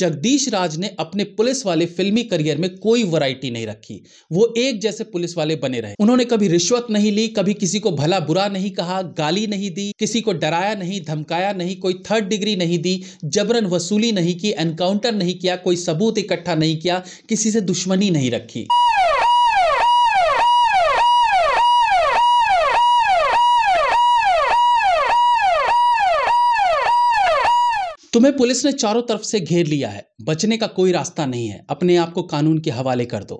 जगदीश राज ने अपने पुलिस वाले फिल्मी करियर में कोई वैरायटी नहीं रखी वो एक जैसे पुलिस वाले बने रहे उन्होंने कभी रिश्वत नहीं ली कभी किसी को भला बुरा नहीं कहा गाली नहीं दी किसी को डराया नहीं धमकाया नहीं कोई थर्ड डिग्री नहीं दी जबरन वसूली नहीं की एनकाउंटर नहीं किया कोई सबूत इकट्ठा नहीं किया किसी से दुश्मनी नहीं रखी तुम्हें पुलिस ने चारों तरफ से घेर लिया है बचने का कोई रास्ता नहीं है अपने आप को कानून के हवाले कर दो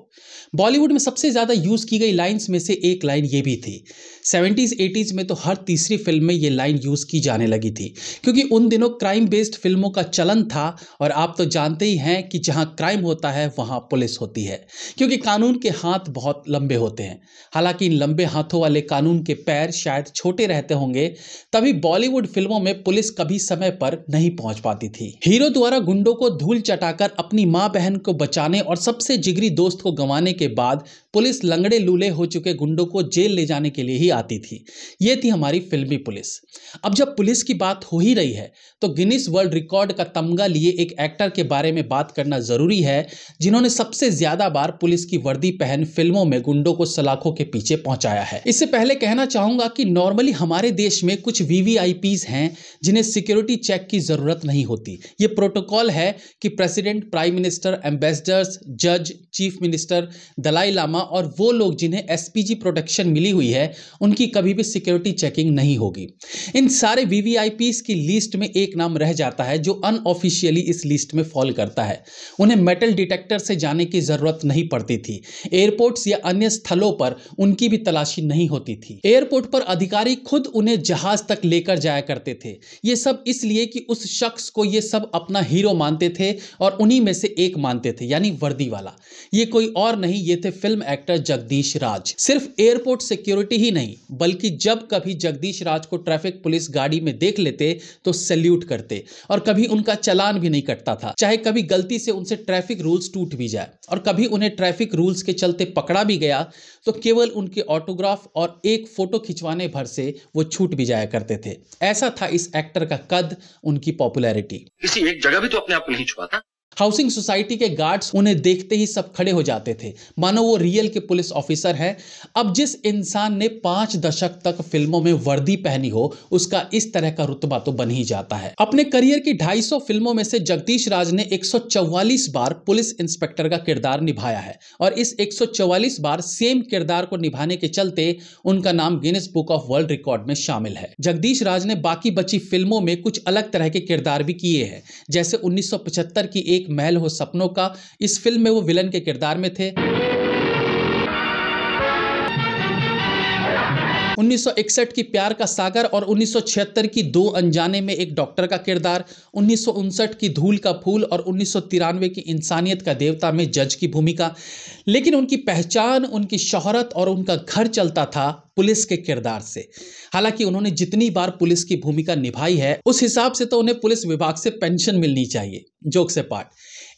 बॉलीवुड में सबसे ज़्यादा यूज़ की गई लाइंस में से एक लाइन ये भी थी सेवेंटीज़ एटीज़ में तो हर तीसरी फिल्म में ये लाइन यूज़ की जाने लगी थी क्योंकि उन दिनों क्राइम बेस्ड फिल्मों का चलन था और आप तो जानते ही हैं कि जहां क्राइम होता है वहां पुलिस होती है क्योंकि कानून के हाथ बहुत लंबे होते हैं हालांकि इन लंबे हाथों वाले कानून के पैर शायद छोटे रहते होंगे तभी बॉलीवुड फिल्मों में पुलिस कभी समय पर नहीं पहुँच पाती थी हीरो द्वारा गुंडों को धूल चटाकर अपनी माँ बहन को बचाने और सबसे जिगरी दोस्त को गंवाने के बाद पुलिस लंगड़े लूले हो चुके गुंडों को जेल ले जाने के लिए ही आती थी ये थी हमारी फिल्मी पुलिस अब जब पुलिस की बात हो ही रही है तो गिनीस वर्ल्ड रिकॉर्ड का तमगा लिए एक एक्टर के बारे में बात करना ज़रूरी है जिन्होंने सबसे ज़्यादा बार पुलिस की वर्दी पहन फिल्मों में गुंडों को सलाखों के पीछे पहुंचाया है इससे पहले कहना चाहूँगा कि नॉर्मली हमारे देश में कुछ वीवीआईपीज़ हैं जिन्हें सिक्योरिटी चेक की ज़रूरत नहीं होती ये प्रोटोकॉल है कि प्रेसिडेंट प्राइम मिनिस्टर एम्बेसडर्स जज चीफ मिनिस्टर दलाई लामा फार्मा और वो लोग जिन्हें एसपीजी प्रोटेक्शन मिली हुई है उनकी कभी भी सिक्योरिटी चेकिंग नहीं होगी इन सारे वीवीआईपीस की लिस्ट में एक नाम रह जाता है जो अनऑफिशियली इस लिस्ट में फॉल करता है उन्हें मेटल डिटेक्टर से जाने की ज़रूरत नहीं पड़ती थी एयरपोर्ट्स या अन्य स्थलों पर उनकी भी तलाशी नहीं होती थी एयरपोर्ट पर अधिकारी खुद उन्हें जहाज तक लेकर जाया करते थे ये सब इसलिए कि उस शख्स को ये सब अपना हीरो मानते थे और उन्हीं में से एक मानते थे यानी वर्दी वाला ये कोई और नहीं ये थे फिल्म एक्टर जगदीश राज सिर्फ एयरपोर्ट सिक्योरिटी ही नहीं बल्कि जब कभी जगदीश राज को ट्रैफिक पुलिस गाड़ी में देख लेते तो सैल्यूट करते और कभी उनका चलान भी नहीं कटता था चाहे कभी गलती से उनसे ट्रैफिक रूल्स टूट भी जाए और कभी उन्हें ट्रैफिक रूल्स के चलते पकड़ा भी गया तो केवल उनके ऑटोग्राफ और एक फोटो खिंचवाने भर से वो छूट भी जाया करते थे ऐसा था इस एक्टर का कद उनकी पॉपुलैरिटी किसी एक जगह भी तो अपने आप को नहीं छुपाता हाउसिंग सोसाइटी के गार्ड्स उन्हें देखते ही सब खड़े हो जाते थे मानो वो रियल के पुलिस ऑफिसर हैं अब जिस इंसान ने पांच दशक तक फिल्मों में वर्दी पहनी हो उसका इस तरह का रुतबा तो बन ही जाता है अपने करियर की 250 फिल्मों में से जगदीश राज ने 144 बार पुलिस इंस्पेक्टर का किरदार निभाया है और इस एक बार सेम किरदार को निभाने के चलते उनका नाम Guinness Book of World Record में शामिल है जगदीश राज ने बाकी बची फिल्मों में कुछ अलग तरह के किरदार भी किए हैं जैसे उन्नीस की एक एक महल हो सपनों का इस फिल्म में वो विलन के किरदार में थे 1961 की प्यार का सागर और 1976 की दो अनजाने में एक डॉक्टर का किरदार उन्नीस की धूल का फूल और उन्नीस की इंसानियत का देवता में जज की भूमिका लेकिन उनकी पहचान उनकी शोहरत और उनका घर चलता था पुलिस के किरदार से हालांकि उन्होंने जितनी बार पुलिस की भूमिका निभाई है उस हिसाब से तो उन्हें पुलिस विभाग से पेंशन मिलनी चाहिए जोक से पार्ट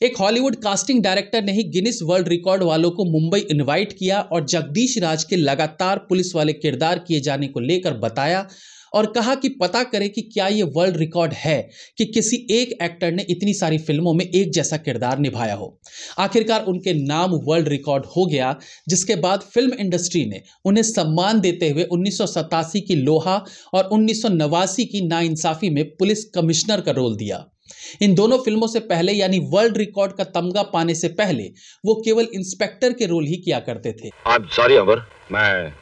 एक हॉलीवुड कास्टिंग डायरेक्टर ने ही गिनीस वर्ल्ड रिकॉर्ड वालों को मुंबई इनवाइट किया और जगदीश राज के लगातार पुलिस वाले किरदार किए जाने को लेकर बताया और कहा कि पता करें कि क्या ये वर्ल्ड रिकॉर्ड है कि किसी एक एक्टर ने इतनी सारी फिल्मों में एक जैसा किरदार निभाया हो आखिरकार उनके नाम वर्ल्ड रिकॉर्ड हो गया जिसके बाद फिल्म इंडस्ट्री ने उन्हें सम्मान देते हुए उन्नीस की लोहा और उन्नीस की नाइंसाफी में पुलिस कमिश्नर का रोल दिया इन दोनों फिल्मों से पहले यानी वर्ल्ड रिकॉर्ड का तमगा पाने से पहले वो केवल इंस्पेक्टर के रोल ही किया करते थे अमर, मैं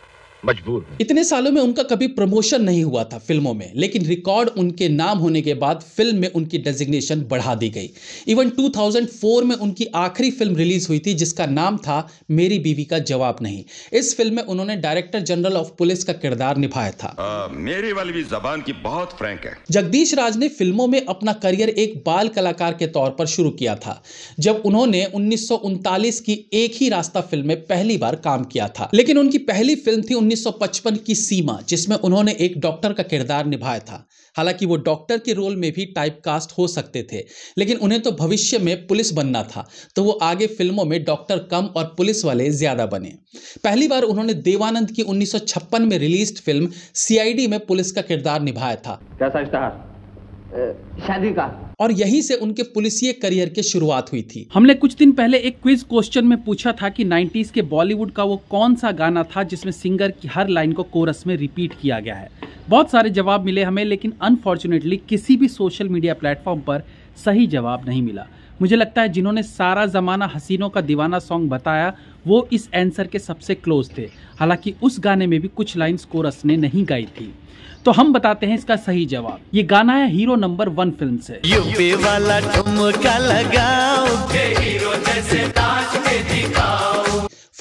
मजबूर इतने सालों में उनका कभी प्रमोशन नहीं हुआ था फिल्मों में लेकिन रिकॉर्ड उनके नाम होने के बाद फिल्म में उनकी डेजिग्नेशन बढ़ा दी गई इवन 2004 में उनकी आखिरी फिल्म रिलीज हुई थी जिसका नाम था मेरी बीवी का जवाब नहीं इस फिल्म में उन्होंने डायरेक्टर जनरल ऑफ पुलिस का किरदार निभाया था आ, मेरी वाली भी जबान की बहुत फ्रेंक है जगदीश राज ने फिल्मों में अपना करियर एक बाल कलाकार के तौर पर शुरू किया था जब उन्होंने उन्नीस की एक ही रास्ता फिल्म में पहली बार काम किया था लेकिन उनकी पहली फिल्म थी 1955 की सीमा जिसमें उन्होंने एक डॉक्टर का किरदार निभाया था हालांकि वो डॉक्टर के रोल में भी टाइपकास्ट हो सकते थे लेकिन उन्हें तो भविष्य में पुलिस बनना था तो वो आगे फिल्मों में डॉक्टर कम और पुलिस वाले ज़्यादा बने पहली बार उन्होंने देवानंद की 1956 में रिलीज फिल्म सीआईडी में पुलिस का किरदार निभाया था कैसा इश्तहार शादी का और यहीं से उनके पुलिस करियर की शुरुआत हुई थी हमने कुछ दिन पहले एक क्विज क्वेश्चन में पूछा था कि 90s के बॉलीवुड का वो कौन सा गाना था जिसमें सिंगर की हर लाइन को कोरस में रिपीट किया गया है बहुत सारे जवाब मिले हमें लेकिन अनफॉर्चुनेटली किसी भी सोशल मीडिया प्लेटफॉर्म पर सही जवाब नहीं मिला मुझे लगता है जिन्होंने सारा ज़माना हसीनों का दीवाना सॉन्ग बताया वो इस आंसर के सबसे क्लोज थे हालांकि उस गाने में भी कुछ लाइन कोरस ने नहीं गाई थी तो हम बताते हैं इसका सही जवाब ये गाना है हीरो नंबर वन फिल्म से यूपी वाला ठुमका लगाओ हीरो जैसे के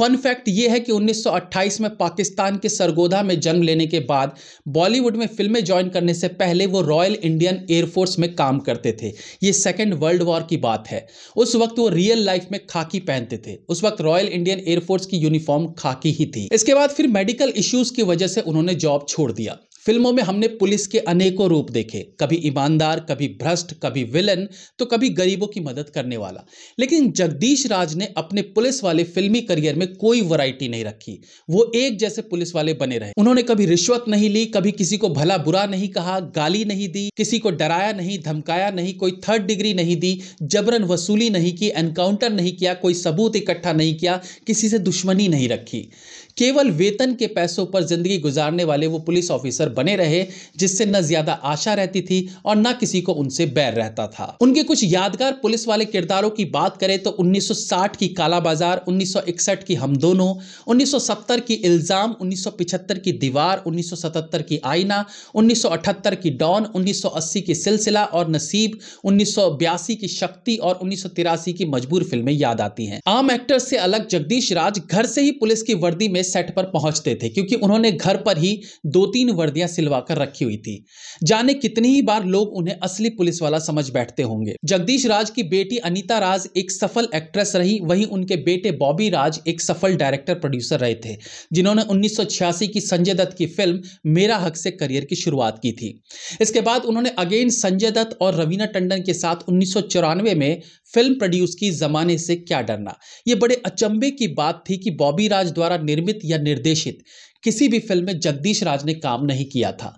फन फैक्ट ये है कि 1928 में पाकिस्तान के सरगोधा में जन्म लेने के बाद बॉलीवुड में फिल्में ज्वाइन करने से पहले वो रॉयल इंडियन एयरफोर्स में काम करते थे ये सेकेंड वर्ल्ड वॉर की बात है उस वक्त वो रियल लाइफ में खाकी पहनते थे उस वक्त रॉयल इंडियन एयरफोर्स की यूनिफॉर्म खाकी ही थी इसके बाद फिर मेडिकल इश्यूज की वजह से उन्होंने जॉब छोड़ दिया फिल्मों में हमने पुलिस के अनेकों रूप देखे कभी ईमानदार कभी भ्रष्ट कभी विलन तो कभी गरीबों की मदद करने वाला लेकिन जगदीश राज ने अपने पुलिस वाले फिल्मी करियर में कोई वैरायटी नहीं रखी वो एक जैसे पुलिस वाले बने रहे उन्होंने कभी रिश्वत नहीं ली कभी किसी को भला बुरा नहीं कहा गाली नहीं दी किसी को डराया नहीं धमकाया नहीं कोई थर्ड डिग्री नहीं दी जबरन वसूली नहीं की एनकाउंटर नहीं किया कोई सबूत इकट्ठा नहीं किया किसी से दुश्मनी नहीं रखी केवल वेतन के पैसों पर जिंदगी गुजारने वाले वो पुलिस ऑफिसर बने रहे जिससे न ज्यादा आशा रहती थी और न किसी को उनसे बैर रहता था उनके कुछ यादगार पुलिस वाले किरदारों की बात करें तो 1960 की काला बाजार उन्नीस की हम दोनों उन्नीस की इल्जाम उन्नीस की दीवार उन्नीस की आईना उन्नीस की डॉन उन्नीस की सिलसिला और नसीब उन्नीस की शक्ति और उन्नीस की मजबूर फिल्में याद आती हैं आम एक्टर से अलग जगदीश राज घर से ही पुलिस की वर्दी में सेट पर पहुंचते थे क्योंकि उन्होंने घर पर ही दो तीन वर्दी वर्दियां सिलवा कर रखी हुई थी जाने कितनी ही बार लोग उन्हें असली पुलिस वाला समझ बैठते होंगे जगदीश राज की बेटी अनीता राज एक सफल एक्ट्रेस रही वहीं उनके बेटे बॉबी राज एक सफल डायरेक्टर प्रोड्यूसर रहे थे जिन्होंने उन्नीस की संजय दत्त की फिल्म मेरा हक से करियर की शुरुआत की थी इसके बाद उन्होंने अगेन संजय दत्त और रवीना टंडन के साथ उन्नीस में फिल्म प्रोड्यूस की जमाने से क्या डरना ये बड़े अचंबे की बात थी कि बॉबी राज द्वारा निर्मित या निर्देशित किसी भी फिल्म में जगदीश राज ने काम नहीं किया था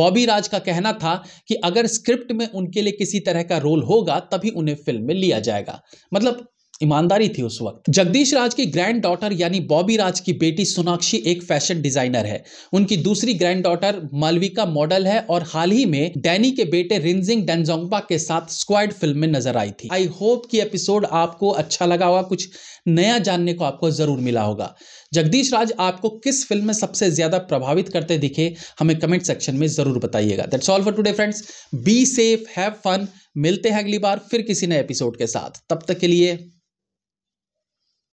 बॉबी राज का कहना था कि अगर स्क्रिप्ट में उनके लिए किसी तरह का रोल होगा तभी उन्हें फिल्म में लिया जाएगा मतलब ईमानदारी थी उस वक्त जगदीश राज की ग्रैंड डॉटर यानी बॉबी राज की बेटी सोनाक्षी एक फैशन डिजाइनर है उनकी दूसरी ग्रैंड डॉटर मालविका मॉडल है और हाल ही में डैनी के बेटे रिंजिंग डेनजोंगपा के साथ स्क्वाड फिल्म में नजर आई थी आई होप की एपिसोड आपको अच्छा लगा होगा कुछ नया जानने को आपको जरूर मिला होगा जगदीश राज आपको किस फिल्म में सबसे ज्यादा प्रभावित करते दिखे हमें कमेंट सेक्शन में जरूर बताइएगा that's all for today friends be safe have fun मिलते हैं अगली बार फिर किसी नए एपिसोड के साथ तब तक के लिए